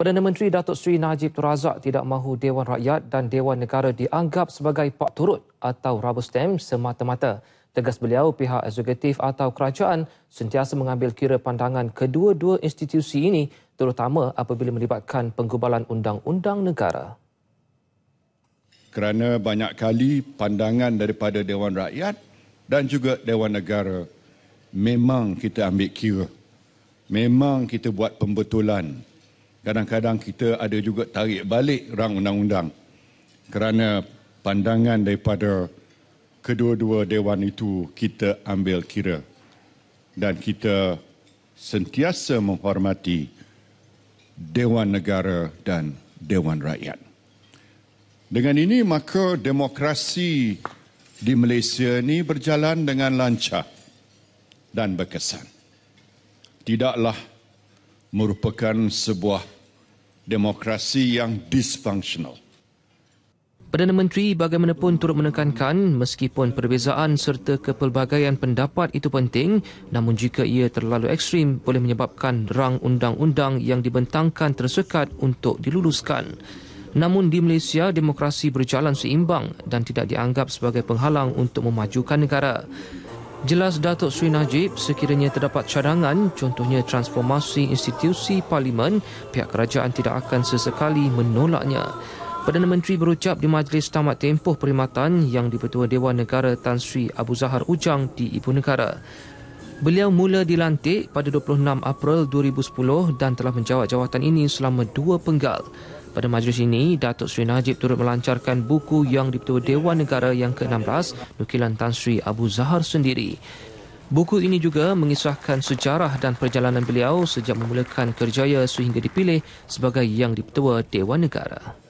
Perdana Menteri Datuk Seri Najib Razak tidak mahu Dewan Rakyat dan Dewan Negara dianggap sebagai pak turut atau rubber stamp semata-mata. Tegas beliau, pihak eksekutif atau kerajaan sentiasa mengambil kira pandangan kedua-dua institusi ini terutama apabila melibatkan penggubalan undang-undang negara. Kerana banyak kali pandangan daripada Dewan Rakyat dan juga Dewan Negara memang kita ambil kira. Memang kita buat pembetulan kadang-kadang kita ada juga tarik balik rang undang-undang kerana pandangan daripada kedua-dua dewan itu kita ambil kira dan kita sentiasa menghormati dewan negara dan dewan rakyat. Dengan ini maka demokrasi di Malaysia ini berjalan dengan lancar dan berkesan. Tidaklah merupakan sebuah demokrasi yang dysfunctional. Perdana Menteri bagaimanapun turut menekankan meskipun perbezaan serta kepelbagaian pendapat itu penting namun jika ia terlalu ekstrim boleh menyebabkan rang undang-undang yang dibentangkan tersekat untuk diluluskan. Namun di Malaysia demokrasi berjalan seimbang dan tidak dianggap sebagai penghalang untuk memajukan negara. Jelas Datuk Sri Najib, sekiranya terdapat cadangan, contohnya transformasi institusi parlimen, pihak kerajaan tidak akan sesekali menolaknya. Perdana Menteri berucap di majlis tamat tempoh perkhidmatan yang dipertua Dewan Negara Tan Sri Abu Zahar Ujang di Ibu Negara. Beliau mula dilantik pada 26 April 2010 dan telah menjawat jawatan ini selama dua penggal. Pada majlis ini, Datuk Sri Najib turut melancarkan buku yang dipetua Dewan Negara yang ke-16, nukilan Tan Sri Abu Zahar sendiri. Buku ini juga mengisahkan sejarah dan perjalanan beliau sejak memulakan kerjaya sehingga dipilih sebagai yang dipetua Dewan Negara.